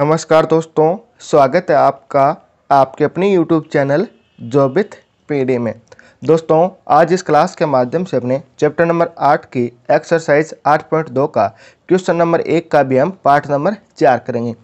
नमस्कार दोस्तों स्वागत है आपका आपके अपने YouTube चैनल जोबित पेडे में दोस्तों आज इस क्लास के माध्यम से अपने चैप्टर नंबर आठ की एक्सरसाइज आठ पॉइंट दो का क्वेश्चन नंबर एक का भी हम पाठ नंबर चार करेंगे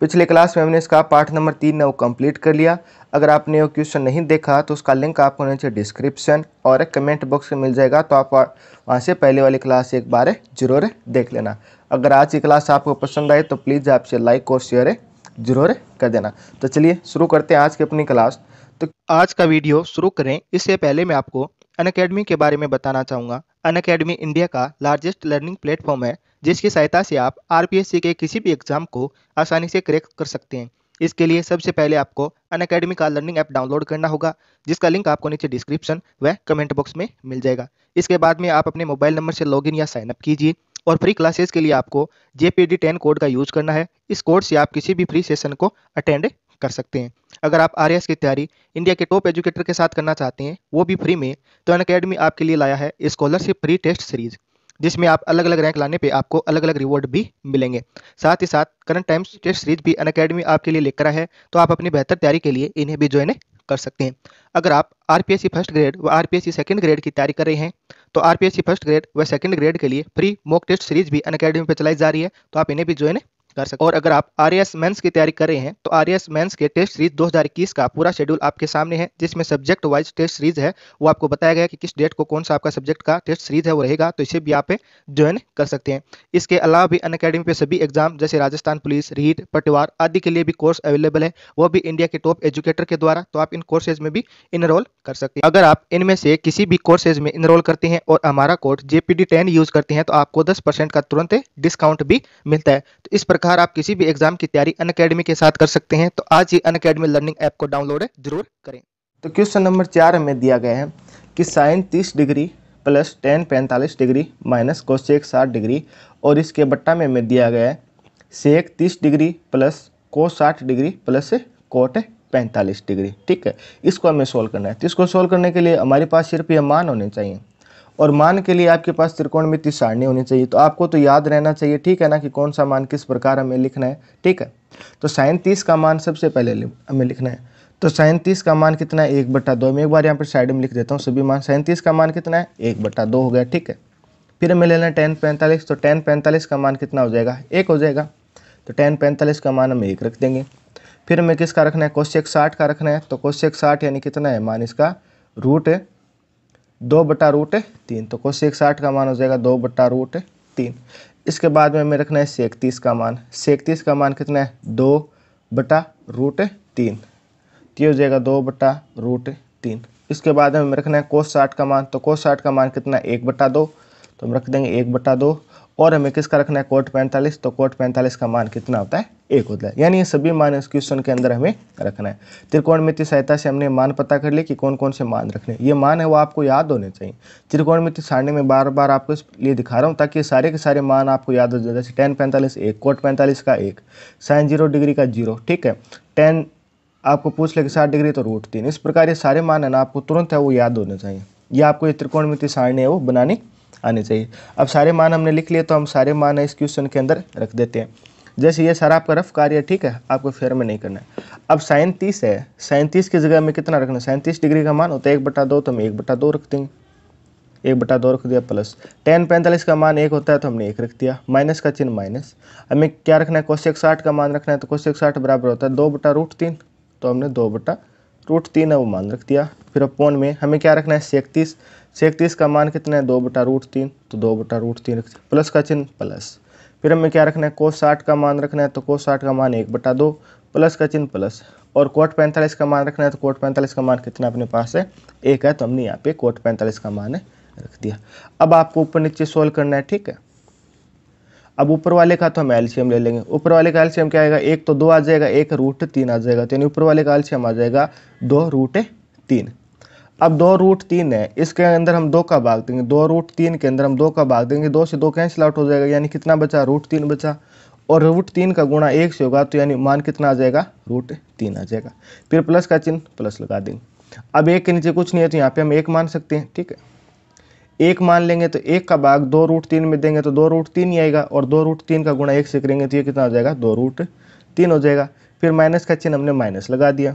पिछले क्लास में हमने इसका पाठ नंबर तीन ने वो कम्प्लीट कर लिया अगर आपने वो क्वेश्चन नहीं देखा तो उसका लिंक आपको नीचे डिस्क्रिप्शन और कमेंट बॉक्स में मिल जाएगा तो आप वहाँ से पहले वाली क्लास एक बार जरूर देख लेना अगर आज की क्लास आपको पसंद आए तो प्लीज़ आपसे लाइक और शेयर जरूर कर देना तो चलिए शुरू करते हैं आज की अपनी क्लास तो आज का वीडियो शुरू करें इससे पहले मैं आपको अन अकेडमी के बारे में बताना चाहूँगा अन अकेडमी इंडिया का लार्जेस्ट लर्निंग प्लेटफॉर्म है जिसकी सहायता से आप आर के किसी भी एग्जाम को आसानी से क्रैक कर सकते हैं इसके लिए सबसे पहले आपको अन अकेडमी का लर्निंग ऐप डाउनलोड करना होगा जिसका लिंक आपको नीचे डिस्क्रिप्शन व कमेंट बॉक्स में मिल जाएगा इसके बाद में आप अपने मोबाइल नंबर से लॉगिन या साइनअप कीजिए और फ्री क्लासेस के लिए आपको जेपीडी टेन कोड का यूज करना है इस कोड से आप किसी भी फ्री सेशन को अटेंड कर सकते हैं अगर आप आर की तैयारी इंडिया के टॉप एजुकेटर के साथ करना चाहते हैं वो भी फ्री में तो अन आपके लिए लाया है स्कॉलरशिप फ्री टेस्ट सीरीज़ जिसमें आप अलग अलग रैंक लाने पे आपको अलग अलग रिवॉर्ड भी मिलेंगे साथ ही साथ करंट टाइम्स टेस्ट सीरीज भी अन अकेडमी आपके लिए लेकर आए तो आप अपनी बेहतर तैयारी के लिए इन्हें भी ज्वाइन कर सकते हैं अगर आप आर फर्स्ट ग्रेड व आर पी ग्रेड की तैयारी कर रहे हैं तो आर फर्स्ट ग्रेड व सेकेंड ग्रेड के लिए फ्री मॉक टेस्ट सीरीज भी अन अकेडमी पर चलाई जा रही है तो आप इन्हें भी ज्वाइन कर सकते और अगर आप आर एस मेन्स की तैयारी कर रहे हैं तो आर एस मेन्स के टेस्ट सीरीज 2021 का पूरा शेड्यूल आपके सामने है जिसमें सब्जेक्ट वाइज टेस्ट सीरीज है वो आपको बताया गया कि किस डेट को कौन सा आपका सब्जेक्ट का टेस्ट सीरीज है वो रहेगा तो इसे भी आप ज्वाइन कर सकते हैं इसके अलावा भी अन अकेडमी पे सभी एग्जाम जैसे राजस्थान पुलिस रीट पटवार आदि के लिए भी कोर्स अवेलेबल है वो भी इंडिया के टॉप एजुकेटर के द्वारा तो आप इन कोर्सेज में भी इनरोल कर सकते हैं अगर आप इनमें से किसी भी कोर्सेज में इनरोल करते हैं और हमारा कोड जेपीडी टेन यूज करते हैं तो आपको दस का तुरंत डिस्काउंट भी मिलता है तो इस प्रकार प्रकार आप किसी भी एग्जाम की तैयारी अन के साथ कर सकते हैं तो आज ही अन लर्निंग ऐप को डाउनलोड जरूर करें तो क्वेश्चन नंबर चार में दिया गया है कि साइन तीस डिग्री प्लस टेन पैंतालीस डिग्री माइनस सेक साठ डिग्री और इसके बट्टा में हमें दिया गया है सेक तीस डिग्री प्लस को साठ डिग्री प्लस कोट पैंतालीस डिग्री ठीक है इसको हमें सोल्व करना है तो इसको सोल्व करने के लिए हमारे पास सिर्फ ये मान होने चाहिए और मान के लिए आपके पास त्रिकोण त्रिकोणमिति सारणी होनी चाहिए तो आपको तो याद रहना चाहिए ठीक है ना कि कौन सा मान किस प्रकार हमें लिखना है ठीक है तो साइन तीस का मान सबसे पहले हमें लिखना है तो सैंतीस का मान कितना है एक बट्टा दो मैं एक बार यहाँ पर साइड में लिख देता हूँ सभी मान सैंतीस का मान कितना है एक बट्टा दो हो गया ठीक है फिर हमें लेना है टेन पैंतालीस तो टेन पैंतालीस का मान कितना हो जाएगा एक हो जाएगा तो टेन पैंतालीस का मान हमें एक रख देंगे फिर हमें किसका रखना है कोश्चेक साठ का रखना है तो कोश्चेक साठ यानी कितना है मान इसका रूट दो बटा रूट तीन तो एक साठ का मान हो जाएगा दो बटा रूट तीन इसके बाद में हमें रखना है सैकतीस का मान सैकतीस का मान कितना है दो बटा रूट तीन तो ये हो जाएगा दो बटा रूट तीन इसके बाद में हमें रखना है कोस साठ का मान तो कोस साठ का मान कितना है एक बटा दो तो हम रख देंगे एक बटा दो और हमें किसका रखना है कोट पैंतालीस तो कोट पैंतालीस का मान कितना होता है एक होता है यानी ये सभी मान इस क्वेश्चन के अंदर हमें रखना है त्रिकोण मित्र सहायता से हमने मान पता कर लिया कि कौन कौन से मान रखने ये मान है वो आपको याद होने चाहिए त्रिकोण मित्र सारणी में बार बार आपको इसलिए दिखा रहा हूँ ताकि ये सारे के सारे मान आपको याद हो जाए जैसे टेन पैंतालीस एक कोट पैंतालीस का एक साइन जीरो डिग्री का जीरो ठीक है टेन आपको पूछ ले कि साठ डिग्री तो रूट तीन इस प्रकार ये सारे मान है ना आपको तुरंत है वो याद होने चाहिए या आपको ये त्रिकोण मित्र सारणी है वो बनानी आने चाहिए अब सारे मान हमने लिख लिए तो हम सारे मान इस क्वेश्चन के अंदर रख देते हैं जैसे ये सारा आपका रफ कार्य है ठीक है आपको फेयर में नहीं करना है अब सैंतीस है सैंतीस की जगह हमें कितना रखना है सैंतीस डिग्री का मान होता है एक बटा दो तो हम एक बटा दो रख देंगे एक बटा दो रख दिया प्लस टेन पैंतालीस का मान एक होता है तो हमने एक रख दिया माइनस का चिन्ह माइनस हमें क्या रखना है कोशेक साठ का मान रखना है तो कोशेक साठ बराबर होता है दो बटा रूट तीन तो हमने दो बटा रूट तीन है वो मान रख दिया फिर अपॉन में हमें क्या रखना है सैकतीस सैकतीस का मान कितना है दो बटा रूट तीन तो दो बटा रूट तीन रख दिया प्लस का चिन्ह प्लस फिर हमें क्या रखना है को साठ का मान रखना है तो को साठ का मान एक बटा दो प्लस का चिन्ह प्लस और कोट पैंतालीस का मान रखना है तो कोट पैंतालीस का मान कितना अपने पास है एक है तो हमने यहाँ पे कोट पैंतालीस का मान रख दिया अब आपको ऊपर नीचे सोल्व करना है ठीक है अब ऊपर वाले का तो हम एल्शियम ले लेंगे ऊपर वाले का एल्शियम क्या आएगा एक तो दो आ जाएगा एक रूट तीन आ जाएगा तो यानी ऊपर वाले का एल्शियम आ जाएगा दो रूट तीन अब दो रूट तीन है इसके अंदर हम दो का भाग देंगे दो रूट तीन के अंदर हम दो का भाग देंगे दो से दो कैंसिल आउट हो जाएगा यानी कितना बचा रूट तीन बचा और रूट तीन का गुणा एक से होगा तो यानी मान कितना आ जाएगा रूट तीन आ जाएगा फिर प्लस का चिन्ह प्लस लगा देंगे अब एक के नीचे कुछ नहीं है तो यहाँ पे हम एक मान सकते हैं ठीक है एक मान लेंगे तो एक का भाग दो रूट तीन में देंगे तो दो रूट तीन ही आएगा और दो रूट तीन का गुणा एक से करेंगे तो ये कितना हो जाएगा दो रूट तीन हो जाएगा फिर माइनस का चिन्ह हमने माइनस लगा दिया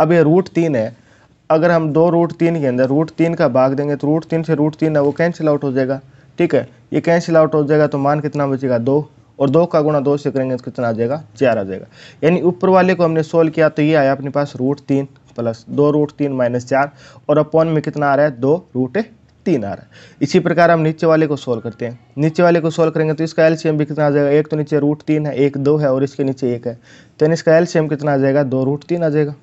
अब ये रूट तीन है अगर हम दो रूट तीन के अंदर रूट तीन का भाग देंगे तो रूट तीन से रूट तीन है वो कैंसिल आउट हो जाएगा ठीक है ये कैंसिल आउट हो जाएगा तो मान कितना बचेगा दो और दो का गुणा दो से करेंगे तो कितना आ जाएगा चार आ जाएगा यानी ऊपर वाले को हमने सोल्व किया तो ये आया अपने पास रूट तीन प्लस दो रूट तीन माइनस चार और अपॉन में कितना आ रहा है दो रूट तीन आ रहा है इसी प्रकार हम नीचे वाले को सोल्व करते हैं नीचे वाले को सोल्व करेंगे तो इसका एलसीएम भी कितना आ जाएगा एक तो नीचे रूट तीन है एक दो है और इसके नीचे एक है तो यानी इसका एलसीएम कितना आ जाएगा दो रूट तीन आ जाएगा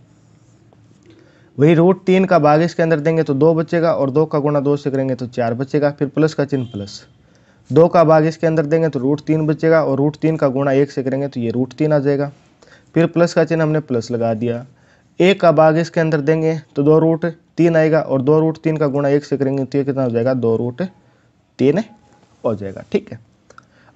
वही रूट तीन का भाग इसके अंदर देंगे तो दो बचेगा और दो का गुणा दो से करेंगे तो चार बचेगा फिर प्लस का चिन्ह प्लस दो का भाग इसके अंदर देंगे तो रूट तीन बचेगा और रूट तीन का गुणा एक से करेंगे तो ये रूट तीन आ जाएगा फिर प्लस का चिन्ह हमने प्लस लगा दिया एक का भाग इसके अंदर देंगे तो दो रूट तीन आएगा और दो रूट तीन का गुणा एक से करेंगे तो ये कितना हो जाएगा दो रूट तीन हो जाएगा ठीक है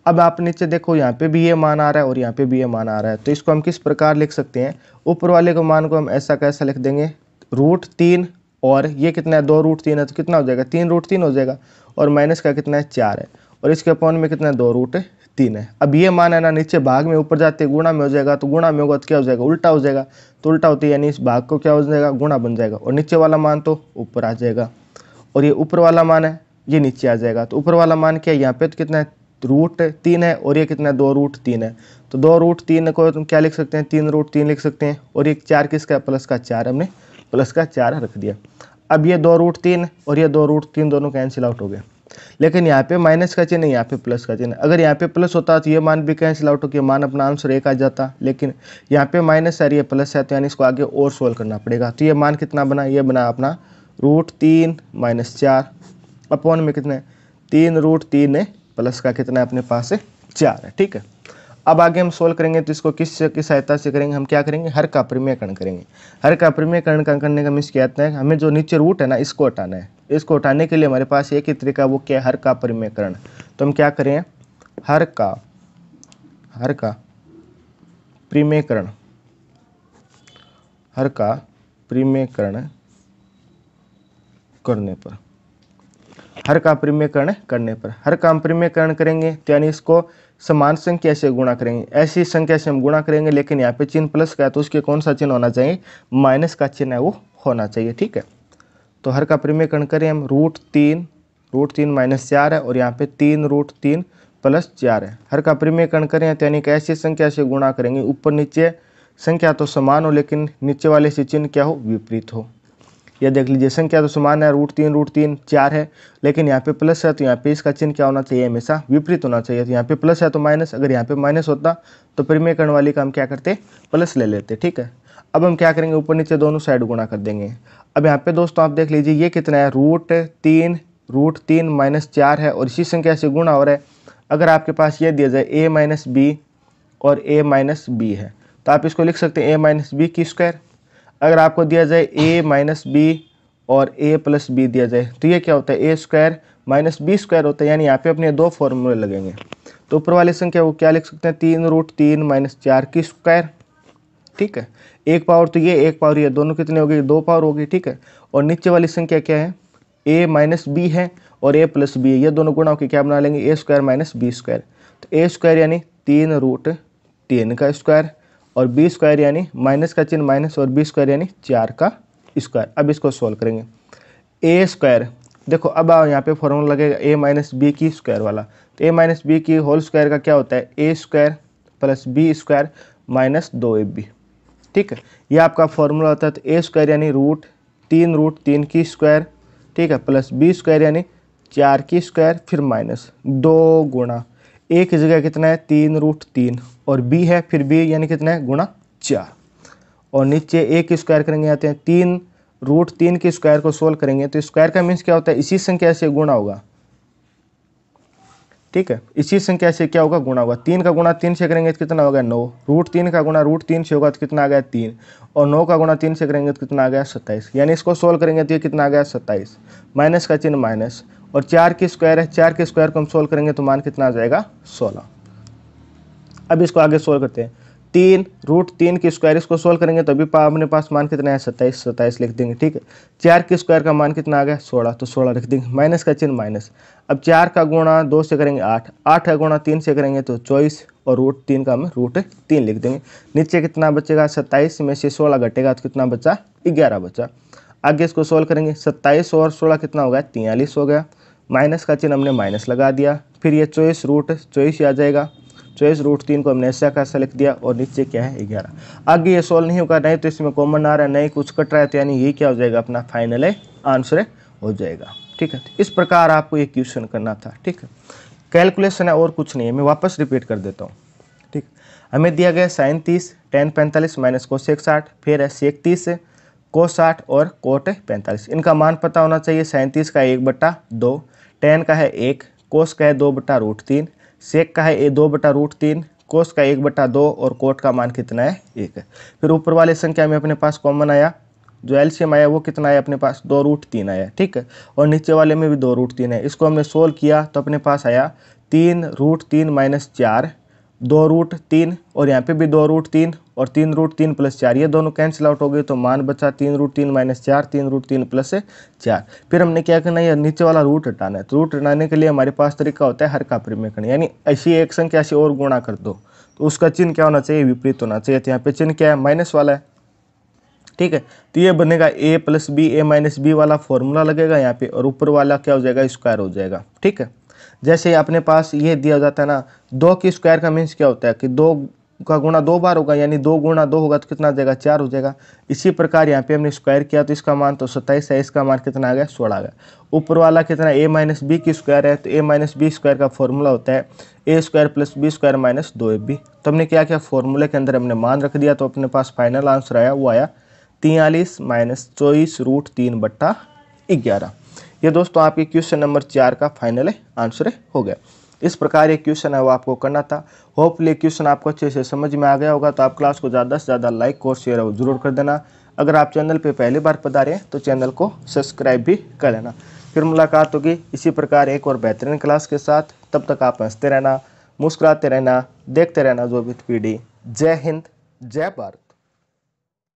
अब आप नीचे देखो यहाँ पे भी ये मान आ रहा है और यहाँ पे भी ये मान आ रहा है तो इसको हम किस प्रकार लिख सकते हैं ऊपर वाले को मान को हम ऐसा कैसा लिख देंगे रूट तीन और ये कितना है दो रूट तीन है तो कितना हो जाएगा तीन रूट तीन हो जाएगा और माइनस का कितना है चार है और इसके अपॉन में कितना है दो रूट तीन है अब ये मान है ना नीचे भाग में ऊपर जाते गुणा में हो जाएगा तो गुणा में होगा तो क्या हो जाएगा उल्टा हो जाएगा तो उल्टा होती है यानी इस भाग को क्या हो जाएगा गुणा बन जाएगा और नीचे वाला मान तो ऊपर आ जाएगा और ये ऊपर वाला मान है ये नीचे आ जाएगा तो ऊपर वाला मान क्या है यहाँ पे तो कितना है रूट तीन है और ये कितना है दो रूट तीन है तो दो रूट तीन को तुम क्या लिख सकते हैं तीन रूट तीन लिख सकते हैं और ये चार किसका प्लस का चार हमने प्लस का चार रख दिया अब ये दो रूट तीन और ये दो रूट तीन दोनों कैंसिल आउट हो गया लेकिन यहाँ पे माइनस का चिन्ह यहाँ पे प्लस का चिन्ह अगर यहाँ पे प्लस होता तो ये मान भी कैंसिल आउट हो होकर मान अपना आंसर एक आ जाता लेकिन यहाँ पे माइनस है ये प्लस है तो यानी इसको आगे और सोल्व करना पड़ेगा तो ये मान कितना बना ये बना अपना रूट तीन माइनस चार अपॉन में कितना है तीन रूट तीन है प्लस का कितना है अपने पास है चार है ठीक है अब आगे हम सोल्व करेंगे तो इसको किस की सहायता से करेंगे हम क्या करेंगे हर का प्रमेयकरण करेंगे हर का प्रमेयकरण करने का मीन्स क्या है हमें जो नीचे रूट है ना इसको हटाना है इसको उठाने के लिए हमारे पास एक ही तरीका वो क्या हर का परिमयकरण तो हम क्या करें हर का हर का परिमेयकरण हर का परिमेयकरण करने पर हर का परिमेयकरण करने पर हर हम परिमेयकरण करेंगे तो यानी इसको समान संख्या से गुणा करेंगे ऐसी संख्या से हम गुणा करेंगे लेकिन यहाँ पे चिन्ह प्लस का है तो उसके कौन सा चिन्ह होना चाहिए माइनस का चिन्ह है वो होना चाहिए ठीक है तो हर का परिमेयकरण करें हम रूट तीन रूट तीन माइनस चार है और यहाँ पे तीन रूट तीन प्लस चार है हर का परिमेयकरण करें तो यानी कि ऐसी संख्या से गुणा करेंगे ऊपर नीचे संख्या तो समान हो लेकिन नीचे वाले से चिन्ह क्या हो विपरीत हो यह देख लीजिए संख्या तो समान है रूट तीन रूट तीन चार है लेकिन यहाँ पे प्लस है तो यहाँ पे इसका चिन्ह क्या होना चाहिए हमेशा विपरीत होना चाहिए तो यहाँ पे प्लस है तो माइनस अगर यहाँ पे माइनस होता तो प्रेमीकरण वाली का हम क्या करते प्लस ले लेते ठीक है अब हम क्या करेंगे ऊपर नीचे दोनों साइड गुणा कर देंगे अब यहाँ पे दोस्तों आप देख लीजिए ये कितना है रूट तीन रूट तीन माइनस चार है और इसी संख्या से गुणा हो रहा है अगर आपके पास ये दिया जाए ए माइनस बी और ए माइनस बी है तो आप इसको लिख सकते हैं ए माइनस बी की स्क्वायर अगर आपको दिया जाए ए माइनस बी और ए प्लस बी दिया जाए तो ये क्या होता है A square minus B square होता है यानी यहाँ पे अपने दो फॉर्मूले लगेंगे तो ऊपर वाली संख्या वो क्या लिख सकते हैं तीन रूट तीन माइनस चार की स्क्वायर ठीक है एक पावर तो ये एक पावर ये दोनों कितने हो गए दो पावर होगी ठीक है और नीचे वाली संख्या क्या है ए माइनस बी है और ए प्लस बी ये दोनों गुणा होकर क्या बना लेंगे A square minus B square तो ए स्क्वायर यानी तीन रूट तीन का स्क्वायर और बी स्क्वायर यानी माइनस का चिन्ह माइनस और बी स्क्वायर यानी चार का स्क्वायर अब इसको सॉल्व करेंगे ए स्क्वायर देखो अब आओ यहाँ पे फॉर्मूला लगेगा ए माइनस बी की स्क्वायर वाला तो ए माइनस बी की होल स्क्वायर का क्या होता है A square plus B square minus दो ए बी ठीक है ये आपका फॉर्मूला होता है तो ए स्क्वायर यानी रूट तीन रूट तीन की स्क्वायर ठीक है प्लस बी स्क्वायर यानी चार की स्क्वायर फिर माइनस दो गुणा ए की जगह कितना है तीन रूट तीन और बी है फिर बी यानी कितना है गुणा चार और नीचे ए की स्क्वायर करेंगे आते हैं तीन रूट तीन की स्क्वायर को सोल्व करेंगे तो स्क्वायर का मीन्स क्या होता है इसी संख्या से गुणा होगा ठीक है इसी संख्या से क्या होगा गुणा होगा तीन का गुणा तीन से करेंगे तो कितना हो गया नौ रूट तीन का गुणा रूट तीन से होगा तो कितना आ गया तीन और नौ का गुणा तीन से करेंगे तो कितना आ गया सत्ताईस यानी इसको सोल्व करेंगे तो ये कितना आ गया सत्ताईस माइनस का चिन्ह माइनस और चार की स्क्वायर है चार के स्क्वायर को हम सोल्व करेंगे तो मान कितना आ जाएगा सोलह अब इसको आगे सोल्व करते हैं तीन रूट तीन की स्क्वायर इसको सोल्व करेंगे तो अभी अपने पास मान कितना है सत्ताईस सत्ताईस लिख देंगे ठीक है चार की स्क्वायर का मान कितना आ गया सोलह तो सोलह लिख देंगे माइनस का चिन्ह माइनस अब चार का गुणा दो से करेंगे आठ आठ का गुणा तीन से करेंगे तो चौबीस और रूट तीन का हम रूट तीन लिख देंगे नीचे कितना बचेगा सत्ताईस में से सोलह घटेगा तो कितना बचा ग्यारह बचा आगे इसको सोल्व करेंगे सत्ताईस और सोलह कितना हो गया तियालीस हो गया माइनस का चिन्ह हमने माइनस लगा दिया फिर ये चौबीस रूट चौबीस आ जाएगा चॉइस तो रूट तीन को हमने ऐसा का सेलेक्ट दिया और नीचे क्या है ग्यारह आगे ये सॉल्व नहीं होगा नहीं तो इसमें कॉमन आ रहा है नहीं कुछ कट रहा है तो यानी ये क्या हो जाएगा अपना फाइनल है आंसर हो जाएगा ठीक है इस प्रकार आपको ये क्वेश्चन करना था ठीक है कैलकुलेशन है और कुछ नहीं है मैं वापस रिपीट कर देता हूँ ठीक हमें दिया गया साइन तीस टेन पैंतालीस माइनस कोस एक साठ फिर है सेक तीस को साठ और कोट पैंतालीस इनका मान पता होना चाहिए सैंतीस का एक बट्टा दो टेन का है एक कोस का है दो बट्टा रूट तीन सेक का है ए दो बटा रूट तीन कोस का एक बटा दो और कोट का मान कितना है एक फिर ऊपर वाले संख्या में अपने पास कॉमन आया जो एल्शियम आया वो कितना आया अपने पास दो रूट तीन आया ठीक है और नीचे वाले में भी दो रूट तीन है इसको हमने सोल्व किया तो अपने पास आया तीन रूट तीन माइनस चार दो रूट तीन और यहाँ पे भी दो रूट तीन और तीन रूट तीन प्लस चार ये दोनों कैंसिल आउट हो गए तो मान बचा तीन रूट तीन माइनस चार तीन रूट तीन प्लस चार फिर हमने क्या करना है नीचे वाला रूट हटाना है तो रूट हटाने के लिए हमारे पास तरीका होता है हर का परिमेकन यानी ऐसी एक संख्या से और गुणा कर दो तो उसका चिन्ह क्या होना चाहिए विपरीत होना चाहिए तो यहाँ पे चिन्ह क्या है माइनस वाला है ठीक है तो ये बनेगा A plus B A minus B वाला फॉर्मूला लगेगा यहाँ पे और ऊपर वाला क्या हो जाएगा स्क्वायर हो जाएगा ठीक है जैसे अपने पास ये दिया जाता है ना दो की स्क्वायर का मीन्स क्या होता है कि दो का गुणा दो बार होगा यानी दो गुणा दो होगा तो कितना देगा जाएगा चार हो जाएगा इसी प्रकार यहाँ पे हमने स्क्वायर किया तो इसका मान तो सत्ताईस है इसका मान कितना आ गया सोलह आ गया ऊपर वाला कितना ए माइनस बी की स्क्वायर है तो ए माइनस बी स्क्वायर का फॉर्मूला होता है A square plus B square minus दो ए बी तो हमने क्या किया फॉर्मूले के अंदर हमने मान रख दिया तो अपने पास फाइनल आंसर आया वो आया तियालीस माइनस चौबीस रूट तीन बट्टा ग्यारह ये दोस्तों आपके क्वेश्चन नंबर चार का फाइनल आंसर हो गया इस प्रकार ये क्वेश्चन है वो आपको करना था होपफुली क्वेश्चन आपको अच्छे से समझ में आ गया होगा तो आप क्लास को ज़्यादा से ज़्यादा लाइक और शेयर जरूर कर देना अगर आप चैनल पर पहली बार पधारे हैं तो चैनल को सब्सक्राइब भी कर लेना फिर मुलाकात होगी इसी प्रकार एक और बेहतरीन क्लास के साथ तब तक आप हंसते रहना मुस्कुराते रहना देखते रहना जो भी पीढ़ी जय हिंद जय भारत